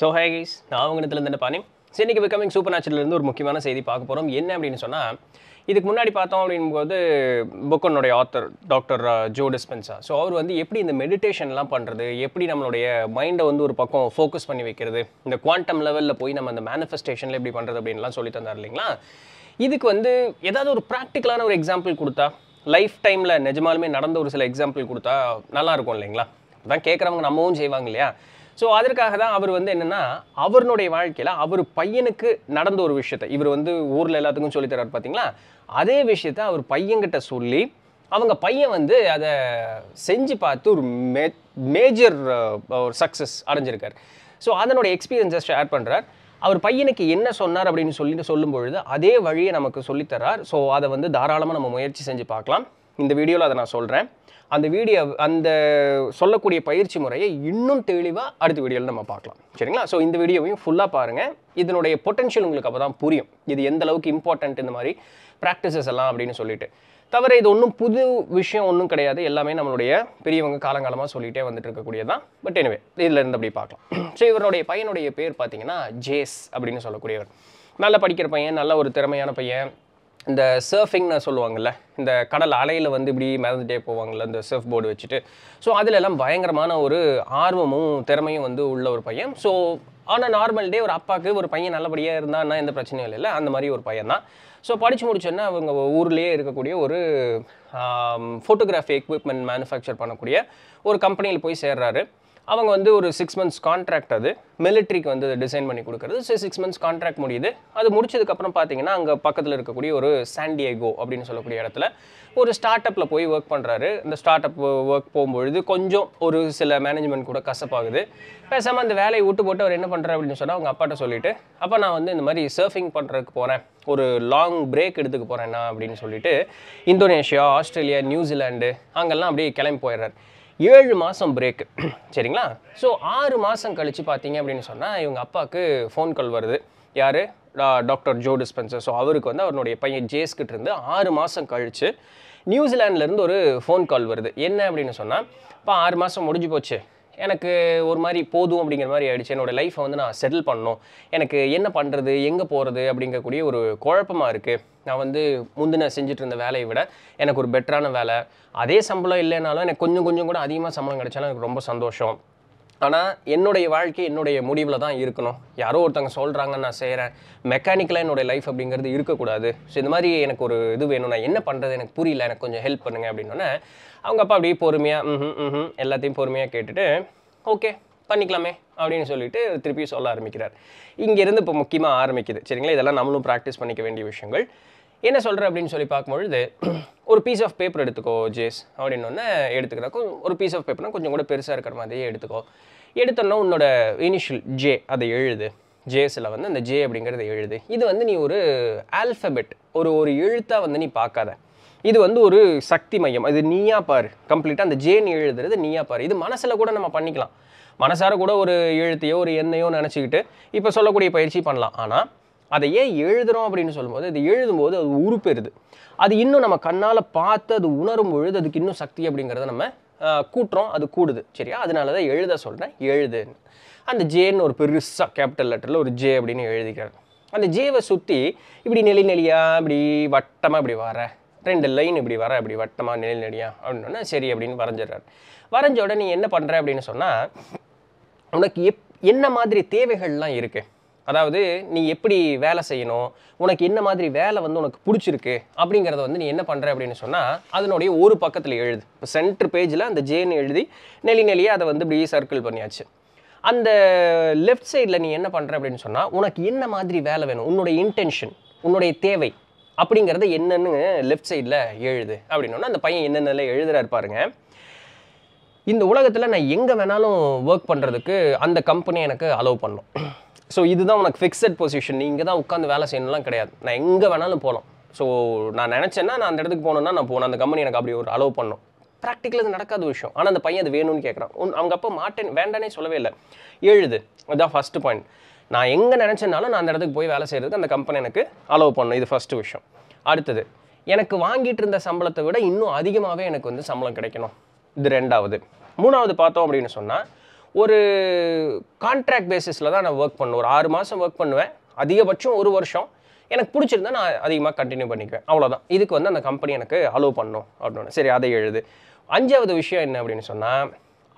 so hey guys நான் அவங்க இடத்துல இருந்து சரி இன்னைக்கு பிகமிங் சூப்பர் நேச்சுரலேருந்து ஒரு முக்கியமான செய்தி பார்க்க போகிறோம் என்ன அப்படின்னு சொன்னால் இதுக்கு முன்னாடி பார்த்தோம் அப்படிங்கும்போது புக்கனுடைய author doctor Joe Dispenza so அவர் வந்து எப்படி இந்த மெடிடேஷன்லாம் பண்ணுறது எப்படி நம்மளுடைய மைண்டை வந்து ஒரு பக்கம் ஃபோக்கஸ் பண்ணி வைக்கிறது இந்த குவாண்டம் லெவலில் போய் நம்ம அந்த மேனிஃபெஸ்டேஷனில் எப்படி பண்ணுறது அப்படின்லாம் சொல்லி தந்தார் இல்லைங்களா இதுக்கு வந்து ஏதாவது ஒரு ப்ராக்டிக்கலான ஒரு எக்ஸாம்பிள் கொடுத்தா லைஃப் டைமில் நிஜமாலுமே நடந்த ஒரு சில எக்ஸாம்பிள் கொடுத்தா நல்லாயிருக்கும் இல்லைங்களா அதான் கேட்குறவங்க நம்மவும் செய்வாங்க இல்லையா ஸோ அதற்காக தான் அவர் வந்து என்னென்னா அவருடைய வாழ்க்கையில் அவர் பையனுக்கு நடந்த ஒரு விஷயத்தை இவர் வந்து ஊரில் எல்லாத்துக்கும் சொல்லித்தரார் பார்த்தீங்களா அதே விஷயத்த அவர் பையன்கிட்ட சொல்லி அவங்க பையன் வந்து அதை செஞ்சு பார்த்து ஒரு மே மேஜர் ஒரு சக்ஸஸ் அடைஞ்சிருக்கார் ஸோ அதனுடைய எக்ஸ்பீரியன்ஸை ஷேர் பண்ணுறார் அவர் பையனுக்கு என்ன சொன்னார் அப்படின்னு சொல்லிட்டு சொல்லும் பொழுது அதே வழியை நமக்கு சொல்லித்தரார் ஸோ அதை வந்து தாராளமாக நம்ம முயற்சி செஞ்சு பார்க்கலாம் இந்த வீடியோவில் அதை நான் சொல்கிறேன் அந்த வீடியோ அந்த சொல்லக்கூடிய பயிற்சி முறையை இன்னும் தெளிவாக அடுத்த வீடியோவில் நம்ம பார்க்கலாம் சரிங்களா ஸோ இந்த வீடியோவையும் ஃபுல்லாக பாருங்கள் இதனுடைய பொட்டென்ஷியல் உங்களுக்கு அப்போ தான் புரியும் இது எந்த அளவுக்கு இம்பார்ட்டண்ட் இந்த மாதிரி ப்ராக்டிசஸ் எல்லாம் அப்படின்னு சொல்லிட்டு தவிர இது ஒன்றும் புது விஷயம் ஒன்றும் கிடையாது எல்லாமே நம்மளுடைய பெரியவங்க காலங்காலமாக சொல்லிகிட்டே வந்துட்டு தான் பட் எனவே இதில் இருந்து அப்படி பார்க்கலாம் ஸோ இவருடைய பையனுடைய பேர் பார்த்தீங்கன்னா ஜேஸ் அப்படின்னு சொல்லக்கூடியவர் நல்லா படிக்கிற பையன் நல்ல ஒரு திறமையான பையன் இந்த சர்ஃபிங்னு சொல்லுவாங்கள்ல இந்த கடல் அலையில் வந்து இப்படி மிதந்துட்டே போவாங்கள்ல இந்த சர்ஃப் போர்டு வச்சுட்டு ஸோ அதில் எல்லாம் பயங்கரமான ஒரு ஆர்வமும் திறமையும் வந்து உள்ள ஒரு பையன் ஸோ ஆனால் நார்மல் டே ஒரு அப்பாவுக்கு ஒரு பையன் நல்லபடியாக இருந்தான்னா எந்த பிரச்சனையும் இல்லை அந்த மாதிரி ஒரு பையன் தான் ஸோ படித்து முடிச்சோன்னா அவங்க ஊர்லேயே இருக்கக்கூடிய ஒரு ஃபோட்டோகிராஃபி எக்யூப்மெண்ட் மேனுஃபேக்சர் பண்ணக்கூடிய ஒரு கம்பெனியில் போய் சேர்றாரு அவங்க வந்து ஒரு சிக்ஸ் மந்த்ஸ் கான்ட்ராக்ட் அது மிலிட்ரிக்கு வந்து டிசைன் பண்ணி கொடுக்குறது ஸோ சிக்ஸ் மந்த்ஸ் கான்ட்ராக்ட் முடியுது அது முடிச்சதுக்கப்புறம் பார்த்தீங்கன்னா அங்கே பக்கத்தில் இருக்கக்கூடிய ஒரு சாண்டியேகோ அப்படின்னு சொல்லக்கூடிய இடத்துல ஒரு ஸ்டார்ட் அப்பில் போய் ஒர்க் பண்ணுறாரு இந்த ஸ்டார்ட் அப் ஒர்க் போகும்பொழுது கொஞ்சம் ஒரு சில மேனேஜ்மெண்ட் கூட கசப்பாகுது பேசாமல் அந்த வேலையை விட்டு போட்டு அவர் என்ன பண்ணுறாரு அப்படின்னு சொன்னால் அவங்க அப்பாட்ட சொல்லிவிட்டு அப்போ நான் வந்து இந்த மாதிரி சர்ஃபிங் பண்ணுறதுக்கு போகிறேன் ஒரு லாங் பிரேக் எடுத்துக்க போகிறேன்னா அப்படின்னு சொல்லிட்டு இந்தோனேஷியா ஆஸ்திரேலியா நியூசிலாண்டு அங்கெல்லாம் அப்படியே கிளம்பி போயிடுறாரு ஏழு மாதம் பிரேக்கு சரிங்களா ஸோ ஆறு மாதம் கழித்து பார்த்தீங்க அப்படின்னு சொன்னால் இவங்க அப்பாவுக்கு ஃபோன் கால் வருது யார் டாக்டர் ஜோ டிஸ்பென்சர் ஸோ அவருக்கு வந்து அவருடைய பையன் ஜேஸ்கிட்ட இருந்து ஆறு மாதம் கழித்து இருந்து ஒரு ஃபோன் கால் வருது என்ன அப்படின்னு சொன்னால் இப்போ ஆறு மாதம் முடிஞ்சு போச்சு எனக்கு ஒரு மாதிரி போதும் அப்படிங்கிற மாதிரி ஆயிடுச்சு என்னோடய லைஃப்பை வந்து நான் செட்டில் பண்ணணும் எனக்கு என்ன பண்ணுறது எங்கே போகிறது அப்படிங்கக்கூடிய ஒரு குழப்பமாக இருக்குது நான் வந்து முந்தின செஞ்சுட்டு இருந்த வேலையை விட எனக்கு ஒரு பெட்டரான வேலை அதே சம்பளம் இல்லைனாலும் எனக்கு கொஞ்சம் கொஞ்சம் கூட அதிகமாக சம்பளம் கிடைச்சாலும் எனக்கு ரொம்ப சந்தோஷம் ஆனால் என்னுடைய வாழ்க்கை என்னுடைய முடிவில் தான் இருக்கணும் யாரோ ஒருத்தங்க சொல்கிறாங்க நான் செய்கிறேன் மெக்கானிக்கலாக என்னுடைய லைஃப் அப்படிங்கிறது இருக்கக்கூடாது ஸோ இந்த மாதிரி எனக்கு ஒரு இது வேணும் நான் என்ன பண்ணுறது எனக்கு புரியல எனக்கு கொஞ்சம் ஹெல்ப் பண்ணுங்கள் அப்படின்னோடனே அவங்க அப்பா அப்படியே பொறுமையாக ம் ம் எல்லாத்தையும் பொறுமையாக கேட்டுட்டு ஓகே பண்ணிக்கலாமே அப்படின்னு சொல்லிட்டு திருப்பி சொல்ல ஆரம்பிக்கிறார் இங்கேருந்து இப்போ முக்கியமாக ஆரம்பிக்குது சரிங்களா இதெல்லாம் நம்மளும் ப்ராக்டிஸ் பண்ணிக்க வேண்டிய விஷயங்கள் என்ன சொல்கிற அப்படின்னு சொல்லி பார்க்கும்பொழுது ஒரு பீஸ் ஆஃப் பேப்பர் எடுத்துக்கோ ஜேஸ் அப்படின்னு ஒன்று எடுத்துக்கிறக்கும் ஒரு பீஸ் ஆஃப் பேப்பர்னால் கொஞ்சம் கூட பெருசாக இருக்கிற மாதிரியே எடுத்துக்கோ எடுத்தோன்னா உன்னோட இனிஷியல் ஜே அதை எழுது ஜேஸில் வந்து அந்த ஜே அப்படிங்கிறத எழுது இது வந்து நீ ஒரு ஆல்ஃபபெட் ஒரு ஒரு எழுத்தாக வந்து நீ பார்க்காத இது வந்து ஒரு சக்தி மையம் இது நீயா பாரு கம்ப்ளீட்டாக அந்த ஜே நீ எழுதுறது நீயா பாரு இது மனசில் கூட நம்ம பண்ணிக்கலாம் மனசார கூட ஒரு எழுத்தையோ ஒரு எண்ணையோ நினச்சிக்கிட்டு இப்போ சொல்லக்கூடிய பயிற்சி பண்ணலாம் ஆனால் அதை ஏன் எழுதுகிறோம் அப்படின்னு சொல்லும்போது அது எழுதும்போது அது உருப்பெறுது அது இன்னும் நம்ம கண்ணால் பார்த்து அது உணரும் பொழுது அதுக்கு இன்னும் சக்தி அப்படிங்கிறத நம்ம கூட்டுறோம் அது கூடுது சரியா அதனால தான் எழுத சொல்கிறேன் எழுதுன்னு அந்த ஜேன்னு ஒரு பெருசாக கேபிட்டல் லெட்டரில் ஒரு ஜே அப்படின்னு எழுதிக்கிறேன் அந்த ஜேவை சுற்றி இப்படி நெளி நெளியாக இப்படி வட்டமாக இப்படி வர ரெண்டு லைன் இப்படி வர இப்படி வட்டமாக நெளி நெளியா அப்படின்னா சரி அப்படின்னு வரைஞ்சிடுறாரு வரைஞ்ச உடனே என்ன பண்ணுற அப்படின்னு சொன்னால் உனக்கு எப் என்ன மாதிரி தேவைகள்லாம் இருக்குது அதாவது நீ எப்படி வேலை செய்யணும் உனக்கு என்ன மாதிரி வேலை வந்து உனக்கு பிடிச்சிருக்கு அப்படிங்கிறத வந்து நீ என்ன பண்ணுற அப்படின்னு சொன்னால் அதனுடைய ஒரு பக்கத்தில் எழுது இப்போ சென்ட்ரு பேஜில் அந்த ஜேன்னு எழுதி நெளி நெளியாக அதை வந்து இப்படி சர்க்கிள் பண்ணியாச்சு அந்த லெஃப்ட் சைடில் நீ என்ன பண்ணுற அப்படின்னு சொன்னால் உனக்கு என்ன மாதிரி வேலை வேணும் உன்னுடைய இன்டென்ஷன் உன்னுடைய தேவை அப்படிங்கிறத என்னென்னு லெஃப்ட் சைடில் எழுது அப்படின்னோன்னா அந்த பையன் என்னென்னல எழுதுகிறா இருப்பாருங்க இந்த உலகத்தில் நான் எங்கே வேணாலும் ஒர்க் பண்ணுறதுக்கு அந்த கம்பெனி எனக்கு அலோவ் பண்ணும் ஸோ இதுதான் உனக்கு ஃபிக்ஸட் பொசிஷன் நீ இங்கே தான் உட்காந்து வேலை செய்யணும்லாம் கிடையாது நான் எங்கே வேணாலும் போகலாம் ஸோ நான் நினச்சேன்னா நான் அந்த இடத்துக்கு போகணுன்னா நான் போனேன் அந்த கம்பெனி எனக்கு அப்படி ஒரு அலோவ் பண்ணும் ப்ராக்டிக்கல் இது நடக்காத விஷயம் ஆனால் அந்த பையன் அது வேணும்னு கேட்குறான் அவங்க அப்போ மாட்டேன் வேண்டானே சொல்லவே இல்லை எழுது அதுதான் ஃபஸ்ட்டு பாயிண்ட் நான் எங்கே நினச்சேனாலும் நான் அந்த இடத்துக்கு போய் வேலை செய்கிறதுக்கு அந்த கம்பெனி எனக்கு அலோவ் பண்ணும் இது ஃபஸ்ட்டு விஷயம் அடுத்தது எனக்கு வாங்கிட்டு இருந்த சம்பளத்தை விட இன்னும் அதிகமாகவே எனக்கு வந்து சம்பளம் கிடைக்கணும் இது ரெண்டாவது மூணாவது பார்த்தோம் அப்படின்னு சொன்னால் ஒரு கான்ட்ராக்ட் பேஸிஸில் தான் நான் ஒர்க் பண்ணுவேன் ஒரு ஆறு மாதம் ஒர்க் பண்ணுவேன் அதிகபட்சம் ஒரு வருஷம் எனக்கு பிடிச்சிருந்தா நான் அதிகமாக கண்டினியூ பண்ணிக்குவேன் அவ்வளோதான் இதுக்கு வந்து அந்த கம்பெனி எனக்கு அலோவ் பண்ணும் அப்படின்னு சரி அதை எழுது அஞ்சாவது விஷயம் என்ன அப்படின்னு சொன்னால்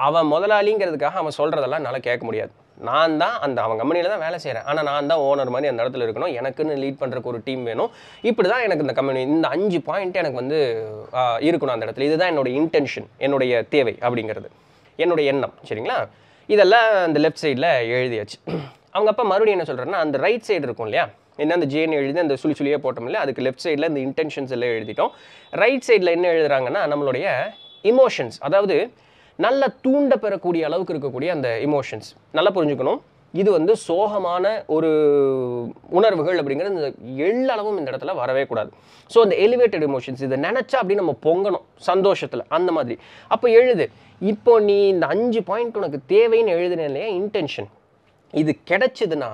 அவன் முதலாளிங்கிறதுக்காக அவன் சொல்கிறதெல்லாம் என்னால் கேட்க முடியாது நான் தான் அந்த அவன் கம்பெனியில் தான் வேலை செய்கிறேன் ஆனால் நான் தான் ஓனர் மாதிரி அந்த இடத்துல இருக்கணும் எனக்குன்னு லீட் பண்ணுறக்கு ஒரு டீம் வேணும் இப்படி தான் எனக்கு இந்த கம்பெனி இந்த அஞ்சு பாயிண்ட் எனக்கு வந்து இருக்கணும் அந்த இடத்துல இதுதான் என்னுடைய இன்டென்ஷன் என்னுடைய தேவை அப்படிங்கிறது என்னுடைய எண்ணம் சரிங்களா இதெல்லாம் அந்த லெஃப்ட் சைடில் எழுதியாச்சு அவங்க அப்பா மறுபடியும் என்ன சொல்கிறேன்னா அந்த ரைட் சைடு இருக்கும் இல்லையா என்ன அந்த ஜேன்னு எழுதி அந்த சுழி சுழியாக போட்டோம் இல்லையா அதுக்கு லெஃப்ட் சைடில் இந்த இன்டென்ஷன்ஸ் எல்லாம் எழுதிட்டோம் ரைட் சைடில் என்ன எழுதுறாங்கன்னா நம்மளுடைய இமோஷன்ஸ் அதாவது நல்ல தூண்ட பெறக்கூடிய அளவுக்கு இருக்கக்கூடிய அந்த இமோஷன்ஸ் நல்லா புரிஞ்சுக்கணும் இது வந்து சோகமான ஒரு உணர்வுகள் அப்படிங்கிறது இந்த எள்ளளவும் இந்த இடத்துல வரவே கூடாது ஸோ அந்த எலிவேட்டட் எமோஷன்ஸ் இதை நினச்சா அப்படி நம்ம பொங்கணும் சந்தோஷத்தில் அந்த மாதிரி அப்போ எழுது இப்போ நீ இந்த அஞ்சு பாயிண்ட் உனக்கு தேவைன்னு எழுதுனே இன்டென்ஷன் இது கிடைச்சதுன்னா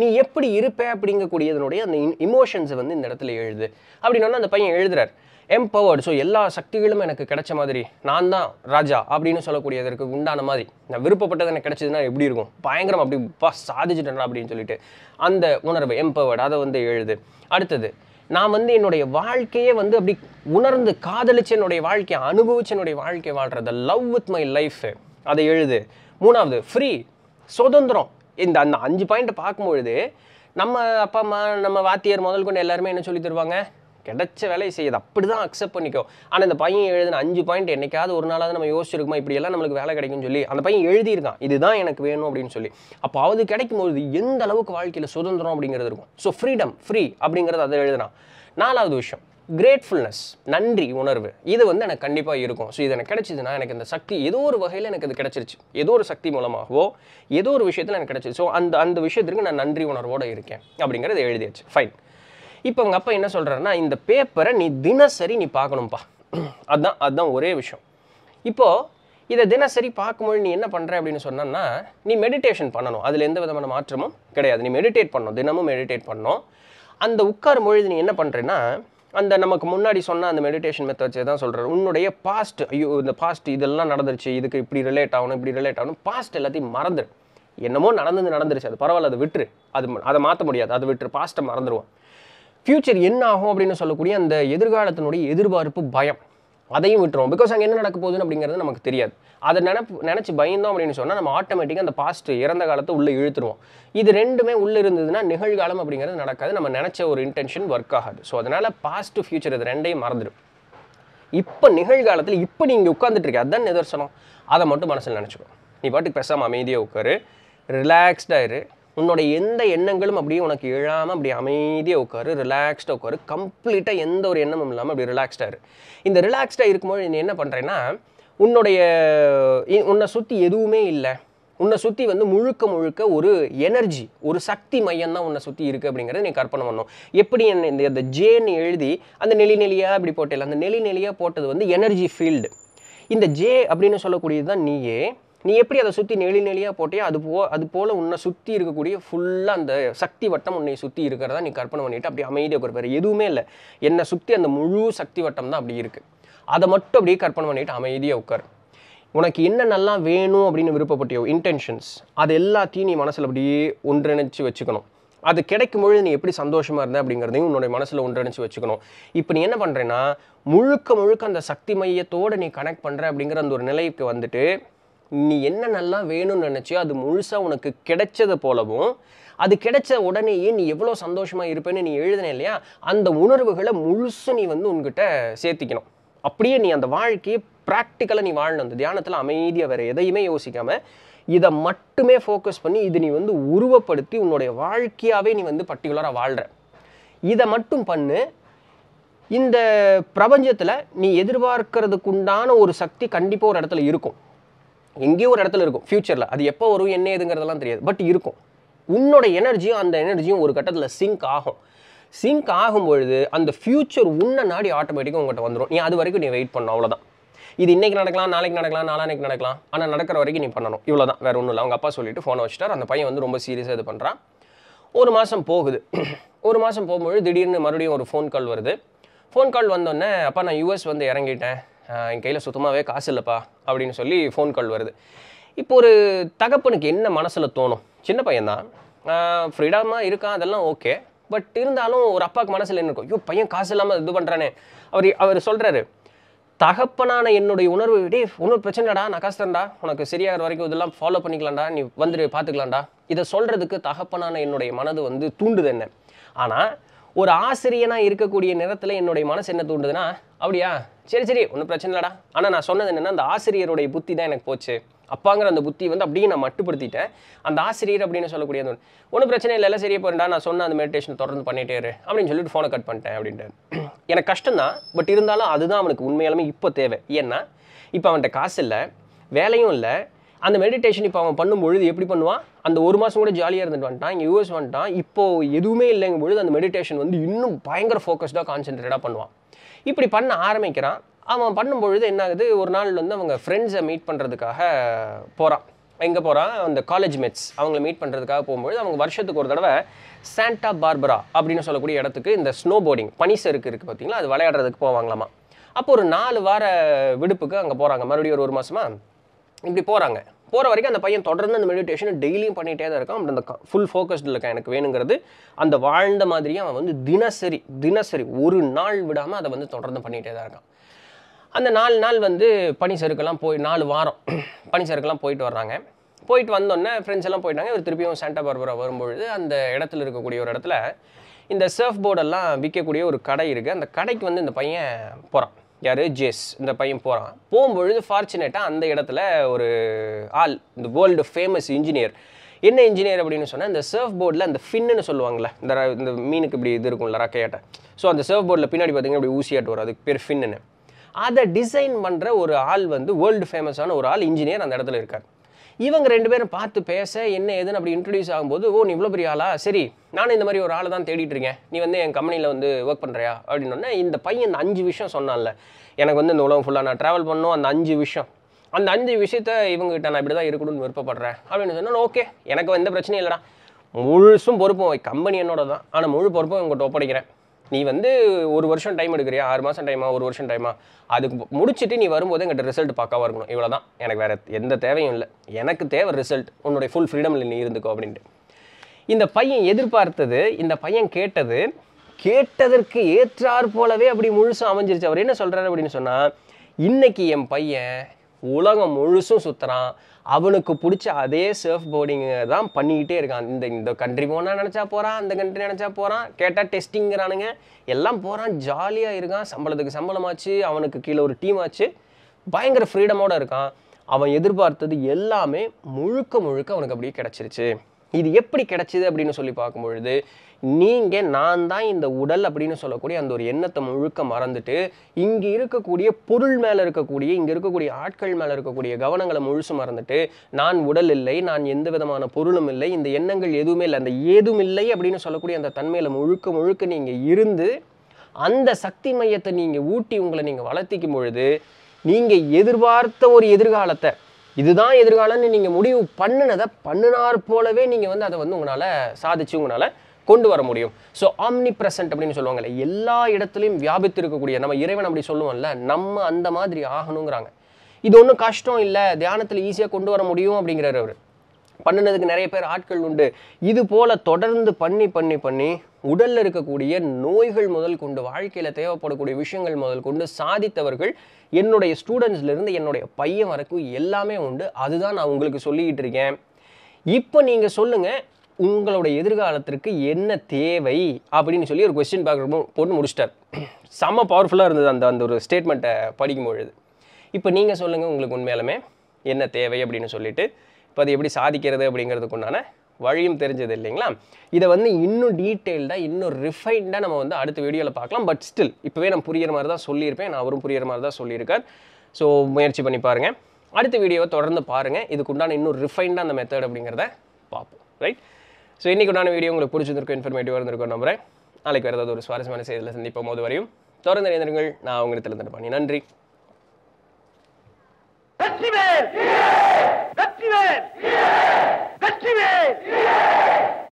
நீ எப்படி இருப்ப அப்படிங்கக்கூடியதனுடைய அந்த இமோஷன்ஸை வந்து இந்த இடத்துல எழுது அப்படின்னா அந்த பையன் எழுதுறாரு எம்பவர்டு ஸோ எல்லா சக்திகளும் எனக்கு கிடைச்ச மாதிரி நான் தான் ராஜா அப்படின்னு சொல்லக்கூடியதற்கு உண்டான மாதிரி நான் விருப்பப்பட்டது எனக்கு கிடைச்சதுன்னா எப்படி இருக்கும் பயங்கரம் அப்படி பா சாதிச்சுட்டேனா அப்படின்னு சொல்லிட்டு அந்த உணர்வு எம்பவர்டு அதை வந்து எழுது அடுத்தது நான் வந்து என்னுடைய வாழ்க்கையே வந்து அப்படி உணர்ந்து காதலிச்சு என்னுடைய வாழ்க்கையை அனுபவிச்சு என்னுடைய வாழ்க்கையை வாழ்கிறது லவ் வித் மை லைஃப் அதை எழுது மூணாவது ஃப்ரீ சுதந்திரம் இந்த அந்த அஞ்சு பாயிண்ட்டை பார்க்கும்பொழுது நம்ம அப்பா அம்மா நம்ம வாத்தியார் முதல் கொண்டு எல்லாருமே என்ன சொல்லி தருவாங்க கிடைச்ச வேலையை செய்யுது அப்படி தான் அக்செப்ட் பண்ணிக்கோ ஆனால் இந்த பையன் எழுதின அஞ்சு பாயிண்ட் என்றைக்காவது ஒரு நாளாவது நம்ம யோசிச்சிருக்குமா இப்படியெல்லாம் நம்மளுக்கு வேலை கிடைக்கும்னு சொல்லி அந்த பையன் எழுதியிருக்கான் இதுதான் எனக்கு வேணும் அப்படின்னு சொல்லி அப்போ அது கிடைக்கும்போது எந்த அளவுக்கு வாழ்க்கையில் சுதந்திரம் அப்படிங்கிறது இருக்கும் ஸோ ஃப்ரீடம் ஃப்ரீ அப்படிங்கிறது அதை எழுதுனா நாலாவது விஷயம் கிரேட்ஃபுல்னஸ் நன்றி உணர்வு இது வந்து எனக்கு கண்டிப்பாக இருக்கும் ஸோ இது எனக்கு கிடச்சிதுன்னா எனக்கு இந்த சக்தி ஏதோ ஒரு வகையில் எனக்கு இது கிடச்சிருச்சு ஏதோ ஒரு சக்தி மூலமாகவோ ஏதோ ஒரு விஷயத்தில் எனக்கு கிடச்சிருச்சு ஸோ அந்த அந்த விஷயத்திற்கு நான் நன்றி உணர்வோடு இருக்கேன் அப்படிங்கிறத எழுதியாச்சு ஃபைன் இப்போ அவங்க அப்பா என்ன சொல்கிறாருன்னா இந்த பேப்பரை நீ தினசரி நீ பார்க்கணும்ப்பா அதுதான் அதுதான் ஒரே விஷயம் இப்போது இதை தினசரி பார்க்கும்போது நீ என்ன பண்ணுற அப்படின்னு சொன்னோம்னா நீ மெடிடேஷன் பண்ணணும் அதில் எந்த விதமான மாற்றமும் கிடையாது நீ மெடிடேட் பண்ணணும் தினமும் மெடிடேட் பண்ணணும் அந்த உட்கார் மொழி நீ என்ன பண்ணுறேன்னா அந்த நமக்கு முன்னாடி சொன்ன அந்த மெடிடேஷன் வச்சு தான் சொல்கிறார் உன்னுடைய பாஸ்ட் ஐயோ இந்த பாஸ்ட் இதெல்லாம் நடந்துருச்சு இதுக்கு இப்படி ரிலேட் ஆகணும் இப்படி ரிலேட் ஆகணும் பாஸ்ட் எல்லாத்தையும் மறந்துடு என்னமோ நடந்தது நடந்துருச்சு அது பரவாயில்ல அதை விட்டுரு அது அதை மாற்ற முடியாது அதை விட்டுரு பாஸ்ட்டை மறந்துடுவோம் ஃப்யூச்சர் என்ன ஆகும் அப்படின்னு சொல்லக்கூடிய அந்த எதிர்காலத்தினுடைய எதிர்பார்ப்பு பயம் அதையும் விட்டுருவோம் பிகாஸ் அங்கே என்ன நடக்க போகுதுன்னு அப்படிங்கிறது நமக்கு தெரியாது அதை நினப்பு நினச்சி பயந்தோம் அப்படின்னு சொன்னால் நம்ம ஆட்டோமேட்டிக்காக அந்த பாஸ்ட் இறந்த காலத்தை உள்ளே இழுத்துருவோம் இது ரெண்டுமே உள்ளே இருந்ததுன்னா நிகழ்காலம் அப்படிங்கிறது நடக்காது நம்ம நினச்ச ஒரு இன்டென்ஷன் ஒர்க் ஆகாது ஸோ அதனால் பாஸ்ட் ஃபியூச்சர் இது ரெண்டையும் மறந்துடும் இப்போ நிகழ்காலத்தில் இப்போ நீங்கள் உட்காந்துட்டு அதுதான் நிதர்சனம் அதை மட்டும் மனசில் நினச்சிக்கோ நீ பாட்டுக்கு பேசாமல் அமைதியாக உட்காரு ரிலாக்ஸ்டாக இரு உன்னோட எந்த எண்ணங்களும் அப்படியே உனக்கு எழாமல் அப்படி அமைதியாக உட்காரு ரிலாக்ஸ்டாக உட்காரு கம்ப்ளீட்டாக எந்த ஒரு எண்ணமும் இல்லாமல் அப்படி ரிலாக்ஸ்டாக இரு இந்த ரிலாக்ஸ்டாக இருக்கும்போது நீ என்ன பண்ணுறேன்னா உன்னுடைய உன்னை சுற்றி எதுவுமே இல்லை உன்னை சுற்றி வந்து முழுக்க முழுக்க ஒரு எனர்ஜி ஒரு சக்தி மையம் தான் உன்னை சுற்றி இருக்குது அப்படிங்கிறத நீ கற்பனை பண்ணும் எப்படி என்ன இந்த அந்த ஜேன்னு எழுதி அந்த நெலி அப்படி இப்படி அந்த நெலி போட்டது வந்து எனர்ஜி ஃபீல்டு இந்த ஜே அப்படின்னு சொல்லக்கூடியது தான் நீயே நீ எப்படி அதை சுற்றி நெளி நெளியாக போட்டியோ அது போ அது போல் உன்னை சுற்றி இருக்கக்கூடிய ஃபுல்லாக அந்த சக்தி வட்டம் உன்னை சுற்றி இருக்கிறதா நீ கற்பனை பண்ணிட்டு அப்படி அமைதியாக கொடுப்பாரு எதுவுமே இல்லை என்னை சுற்றி அந்த முழு சக்தி வட்டம் தான் அப்படி இருக்குது அதை மட்டும் அப்படியே கற்பனை பண்ணிவிட்டு அமைதியாக உட்காரு உனக்கு என்ன நல்லா வேணும் அப்படின்னு விருப்பப்பட்டியோ இன்டென்ஷன்ஸ் அது எல்லாத்தையும் நீ மனசில் அப்படியே ஒன்றிணைச்சி வச்சுக்கணும் அது கிடைக்கும் பொழுது நீ எப்படி சந்தோஷமாக இருந்த அப்படிங்கிறதையும் உன்னுடைய மனசில் ஒன்றிணைச்சி வச்சுக்கணும் இப்போ நீ என்ன பண்ணுறேன்னா முழுக்க முழுக்க அந்த சக்தி மையத்தோடு நீ கனெக்ட் பண்ணுற அப்படிங்கிற அந்த ஒரு நிலைக்கு வந்துட்டு நீ என்ன நல்லா வேணும்னு நினச்சியோ அது முழுசாக உனக்கு கிடைச்சது போலவும் அது கிடைச்ச உடனேயே நீ எவ்வளோ சந்தோஷமாக இருப்பேன்னு நீ எழுதின இல்லையா அந்த உணர்வுகளை முழுசு நீ வந்து உன்கிட்ட சேர்த்திக்கணும் அப்படியே நீ அந்த வாழ்க்கையை ப்ராக்டிக்கலாக நீ வாழணும் அந்த தியானத்தில் அமைதியாக வேறு எதையுமே யோசிக்காமல் இதை மட்டுமே ஃபோக்கஸ் பண்ணி இது நீ வந்து உருவப்படுத்தி உன்னுடைய வாழ்க்கையாகவே நீ வந்து பர்டிகுலராக வாழ்கிற இதை மட்டும் பண்ணு இந்த பிரபஞ்சத்தில் நீ எதிர்பார்க்கறதுக்குண்டான ஒரு சக்தி கண்டிப்பாக ஒரு இடத்துல இருக்கும் எங்கேயோ ஒரு இடத்துல இருக்கும் ஃப்யூச்சரில் அது எப்போ வரும் என்ன ஏதுங்கிறதெல்லாம் தெரியாது பட் இருக்கும் உன்னோட எனர்ஜியும் அந்த எனர்ஜியும் ஒரு கட்டத்தில் சிங்க் ஆகும் சிங்க் ஆகும்பொழுது அந்த ஃப்யூச்சர் உன்ன நாடி ஆட்டோமேட்டிக்காக உங்கள்கிட்ட வந்துடும் நீ அது வரைக்கும் நீ வெயிட் பண்ணும் அவ்வளோதான் இது இன்றைக்கி நடக்கலாம் நாளைக்கு நடக்கலாம் நாளைக்கு நடக்கலாம் ஆனால் நடக்கிற வரைக்கும் நீ பண்ணணும் இவ்வளோ தான் வேறு ஒன்றும் இல்லை அவங்க அப்பா சொல்லிட்டு ஃபோனை வச்சுட்டார் அந்த பையன் வந்து ரொம்ப சீரியஸாக இது பண்ணுறான் ஒரு மாதம் போகுது ஒரு மாதம் போகும்பொழுது திடீர்னு மறுபடியும் ஒரு ஃபோன் கால் வருது ஃபோன் கால் வந்தோடனே அப்பா நான் யூஎஸ் வந்து இறங்கிட்டேன் என் கையில் சுத்தமாகவே காசு இல்லைப்பா அப்படின்னு சொல்லி ஃபோன் கால் வருது இப்போ ஒரு தகப்பனுக்கு என்ன மனசில் தோணும் சின்ன பையன்தான் ஃப்ரீடமாக இருக்கான் அதெல்லாம் ஓகே பட் இருந்தாலும் ஒரு அப்பாவுக்கு மனசில் என்ன இருக்கும் ஐயோ பையன் காசு இல்லாமல் இது பண்ணுறானே அவர் அவர் சொல்கிறாரு தகப்பனான என்னுடைய உணர்வு டே ஒன்றும் பிரச்சனைடா நான் காசு உனக்கு சரியாகிற வரைக்கும் இதெல்லாம் ஃபாலோ பண்ணிக்கலாம்டா நீ வந்துட்டு பார்த்துக்கலாம்டா இதை சொல்கிறதுக்கு தகப்பனான என்னுடைய மனது வந்து தூண்டுது என்ன ஆனால் ஒரு ஆசிரியனாக இருக்கக்கூடிய நேரத்தில் என்னுடைய மனசு என்ன தூண்டுதுன்னா அப்படியா சரி சரி ஒன்றும் பிரச்சனை இல்லடா ஆனால் நான் சொன்னது என்னென்னா அந்த ஆசிரியருடைய புத்தி தான் எனக்கு போச்சு அப்பாங்கிற அந்த புத்தி வந்து அப்படியே நான் மட்டுப்படுத்திட்டேன் அந்த ஆசிரியர் அப்படின்னு சொல்லக்கூடிய அந்த ஒன்றும் பிரச்சனை இல்லை சரிய போகிறேன்டா நான் சொன்ன அந்த மெடிடேஷன் தொடர்ந்து பண்ணிட்டே இரு அப்படின்னு சொல்லிட்டு ஃபோனை கட் பண்ணிட்டேன் அப்படின்ட்டு எனக்கு கஷ்டம் தான் பட் இருந்தாலும் அதுதான் அவனுக்கு உண்மையாலுமே இப்போ தேவை ஏன்னா இப்போ அவன்கிட்ட காசு இல்லை வேலையும் இல்லை அந்த மெடிடேஷன் இப்போ அவன் பண்ணும் பொழுது எப்படி பண்ணுவான் அந்த ஒரு மாதம் கூட ஜாலியாக இருந்துட்டு வந்துட்டான் இங்கே யூஎஸ் வந்துட்டான் இப்போது எதுவுமே இல்லைங்கும் பொழுது அந்த மெடிடேஷன் வந்து இன்னும் பயங்கர ஃபோக்கஸ்டாக கான்சென்ட்ரேட்டாக பண்ணுவான் இப்படி பண்ண ஆரம்பிக்கிறான் அவன் பண்ணும்பொழுது என்ன ஆகுது ஒரு நாள் வந்து அவங்க ஃப்ரெண்ட்ஸை மீட் பண்ணுறதுக்காக போகிறான் எங்கே போகிறான் அந்த காலேஜ் மேட்ஸ் அவங்கள மீட் பண்ணுறதுக்காக போகும்பொழுது அவங்க வருஷத்துக்கு ஒரு தடவை சாண்டா பார்பரா அப்படின்னு சொல்லக்கூடிய இடத்துக்கு இந்த ஸ்னோ போர்டிங் பனிசருக்கு இருக்குது பார்த்தீங்களா அது விளையாடுறதுக்கு போவாங்களாமா அப்போ ஒரு நாலு வார விடுப்புக்கு அங்கே போகிறாங்க மறுபடியும் ஒரு ஒரு மாதமாக இப்படி போகிறாங்க போகிற வரைக்கும் அந்த பையன் தொடர்ந்து அந்த மெடிடேஷனை டெய்லியும் பண்ணிகிட்டே தான் இருக்கான் அந்த ஃபுல் ஃபோக்கஸ்டில் இருக்கான் எனக்கு வேணுங்கிறது அந்த வாழ்ந்த மாதிரியே அவன் வந்து தினசரி தினசரி ஒரு நாள் விடாமல் அதை வந்து தொடர்ந்து பண்ணிகிட்டே தான் இருக்கான் அந்த நாலு நாள் வந்து பனி சருக்கெல்லாம் போய் நாலு வாரம் பனி பனிச்சறுக்கெல்லாம் போயிட்டு வர்றாங்க போயிட்டு வந்தோடனே ஃப்ரெண்ட்ஸ் எல்லாம் போயிட்டாங்க இவர் திருப்பியும் சாண்டா பார்பரா வரும்பொழுது அந்த இடத்துல இருக்கக்கூடிய ஒரு இடத்துல இந்த சர்ஃப் போர்டெல்லாம் விற்கக்கூடிய ஒரு கடை இருக்குது அந்த கடைக்கு வந்து இந்த பையன் போகிறான் யார் ஜேஸ் இந்த பையன் போகிறான் போகும்பொழுது ஃபார்ச்சுனேட்டாக அந்த இடத்துல ஒரு ஆள் இந்த வேர்ல்டு ஃபேமஸ் இன்ஜினியர் என்ன இன்ஜினியர் அப்படின்னு சொன்னால் இந்த சர்ஃப் போர்டில் அந்த ஃபின்னு சொல்லுவாங்களே இந்த இந்த மீனுக்கு இப்படி இது இருக்கும்ல ரக்கையாட்ட ஸோ அந்த சர்ஃப் போர்டில் பின்னாடி பார்த்தீங்கன்னா அப்படி ஊசியாட்டு வரும் அதுக்கு பேர் ஃபின்னு அதை டிசைன் பண்ணுற ஒரு ஆள் வந்து வேர்ல்டு ஃபேமஸான ஒரு ஆள் இன்ஜினியர் அந்த இடத்துல இருக்கார் இவங்க ரெண்டு பேரும் பார்த்து பேச என்ன ஏதுன்னு அப்படி இன்ட்ரடியூஸ் ஆகும்போது ஓ நீ இவ்வளோ பெரிய ஆளா சரி நானும் இந்த மாதிரி ஒரு ஆளை தான் தேடிட்டு இருக்கேன் நீ வந்து என் கம்பெனியில் வந்து ஒர்க் பண்ணுறியா அப்படின்னு இந்த பையன் இந்த அஞ்சு விஷயம் சொன்னான்ல எனக்கு வந்து இந்த உலகம் ஃபுல்லாக நான் ட்ராவல் பண்ணும் அந்த அஞ்சு விஷயம் அந்த அஞ்சு விஷயத்த இவங்ககிட்ட நான் இப்படி தான் இருக்கணும்னு விருப்பப்படுறேன் அப்படின்னு சொன்னால் ஓகே எனக்கு எந்த பிரச்சனையும் இல்லைடா முழுசும் பொறுப்பும் கம்பெனி என்னோட தான் ஆனால் முழு பொறுப்பும் உங்கள்கிட்ட ஒப்படைக்கிறேன் நீ வந்து ஒரு வருஷம் டைம் எடுக்கிறியா ஆறு மாதம் டைமா ஒரு வருஷம் டைமா அதுக்கு முடிச்சுட்டு நீ வரும்போது எங்கிட்ட ரிசல்ட் பார்க்காவாக இருக்கணும் இவ்வளோ தான் எனக்கு வேறு எந்த தேவையும் இல்லை எனக்கு தேவை ரிசல்ட் உன்னுடைய ஃபுல் ஃப்ரீடமில் நீ இருந்துக்கோ அப்படின்ட்டு இந்த பையன் எதிர்பார்த்தது இந்த பையன் கேட்டது கேட்டதற்கு ஏற்றார் போலவே அப்படி முழுசும் அமைஞ்சிருச்சு அவர் என்ன சொல்கிறார் அப்படின்னு சொன்னால் இன்றைக்கி என் பையன் உலகம் முழுசும் சுற்றுறான் அவனுக்கு பிடிச்ச அதே சர்ஃப் போர்டிங்கை தான் பண்ணிக்கிட்டே இருக்கான் இந்த இந்த கண்ட்ரி போனால் நினச்சா போகிறான் அந்த கண்ட்ரி நினச்சா போகிறான் கேட்டால் டெஸ்டிங்கிறானுங்க எல்லாம் போகிறான் ஜாலியாக இருக்கான் சம்பளத்துக்கு சம்பளமாச்சு அவனுக்கு கீழே ஒரு டீம் ஆச்சு பயங்கர ஃப்ரீடமோடு இருக்கான் அவன் எதிர்பார்த்தது எல்லாமே முழுக்க முழுக்க அவனுக்கு அப்படியே கிடச்சிருச்சு இது எப்படி கிடச்சிது அப்படின்னு சொல்லி பார்க்கும்பொழுது நீங்கள் நான் தான் இந்த உடல் அப்படின்னு சொல்லக்கூடிய அந்த ஒரு எண்ணத்தை முழுக்க மறந்துட்டு இங்கே இருக்கக்கூடிய பொருள் மேலே இருக்கக்கூடிய இங்கே இருக்கக்கூடிய ஆட்கள் மேலே இருக்கக்கூடிய கவனங்களை முழுசு மறந்துட்டு நான் உடல் இல்லை நான் எந்த விதமான பொருளும் இல்லை இந்த எண்ணங்கள் எதுவுமே இல்லை அந்த ஏதும் இல்லை அப்படின்னு சொல்லக்கூடிய அந்த தன்மையில் முழுக்க முழுக்க நீங்கள் இருந்து அந்த சக்தி மையத்தை நீங்கள் ஊட்டி உங்களை நீங்கள் வளர்த்திக்கும் பொழுது நீங்கள் எதிர்பார்த்த ஒரு எதிர்காலத்தை இதுதான் எதிர்காலம்னு நீங்கள் முடிவு பண்ணினதை பண்ணினார் போலவே நீங்கள் வந்து அதை வந்து உங்களால் சாதிச்சு உங்களால் கொண்டு வர முடியும் ஸோ ஆம்னி பிரசன்ட் அப்படின்னு சொல்லுவாங்கல்ல எல்லா இடத்துலையும் வியாபித்து இருக்கக்கூடிய நம்ம இறைவன் அப்படி சொல்லுவோம்ல நம்ம அந்த மாதிரி ஆகணுங்கிறாங்க இது ஒன்றும் கஷ்டம் இல்லை தியானத்தில் ஈஸியாக கொண்டு வர முடியும் அப்படிங்கிறார் அவர் பண்ணினதுக்கு நிறைய பேர் ஆட்கள் உண்டு இது போல் தொடர்ந்து பண்ணி பண்ணி பண்ணி உடலில் இருக்கக்கூடிய நோய்கள் முதல் கொண்டு வாழ்க்கையில் தேவைப்படக்கூடிய விஷயங்கள் முதல் கொண்டு சாதித்தவர்கள் என்னுடைய ஸ்டூடெண்ட்ஸ்லேருந்து என்னுடைய பையன் வரைக்கும் எல்லாமே உண்டு அதுதான் நான் உங்களுக்கு சொல்லிக்கிட்டு இருக்கேன் இப்போ நீங்கள் சொல்லுங்கள் உங்களோட எதிர்காலத்திற்கு என்ன தேவை அப்படின்னு சொல்லி ஒரு கொஸ்டின் பார்க்குறப்போ போட்டு முடிச்சிட்டார் செம்ம பவர்ஃபுல்லாக இருந்தது அந்த அந்த ஒரு ஸ்டேட்மெண்ட்டை படிக்கும்பொழுது இப்போ நீங்கள் சொல்லுங்கள் உங்களுக்கு உண்மையிலுமே என்ன தேவை அப்படின்னு சொல்லிட்டு இப்போ அது எப்படி சாதிக்கிறது அப்படிங்கிறதுக்கு உண்டான வழியும் தெரிஞ்சது இல்லைங்களா இதை வந்து இன்னும் டீட்டெயில்டாக இன்னும் ரிஃபைன்டாக நம்ம வந்து அடுத்த வீடியோவில் பார்க்கலாம் பட் ஸ்டில் இப்போவே நான் புரியிற மாதிரி தான் சொல்லியிருப்பேன் நான் அவரும் புரியிற மாதிரி தான் சொல்லியிருக்கார் ஸோ முயற்சி பண்ணி பாருங்கள் அடுத்த வீடியோவை தொடர்ந்து பாருங்கள் இதுக்குண்டான இன்னும் ரிஃபைன்டாக அந்த மெத்தட் அப்படிங்கிறத பார்ப்போம் ரைட் ஸோ இன்றைக்கி வீடியோ உங்களுக்கு பிடிச்சிருக்கும் இன்ஃபர்மேட்டிவாக இருந்திருக்கும் நம்புறேன் நாளைக்கு வேறு ஏதாவது ஒரு சுவாரஸ்யமான செய்தியில் சந்திப்போம் போது வரையும் தொடர்ந்து இணைந்திருங்கள் நான் உங்களிடத்தில் பண்ணி நன்றி வெற்றிவேல் வெற்றிவேல்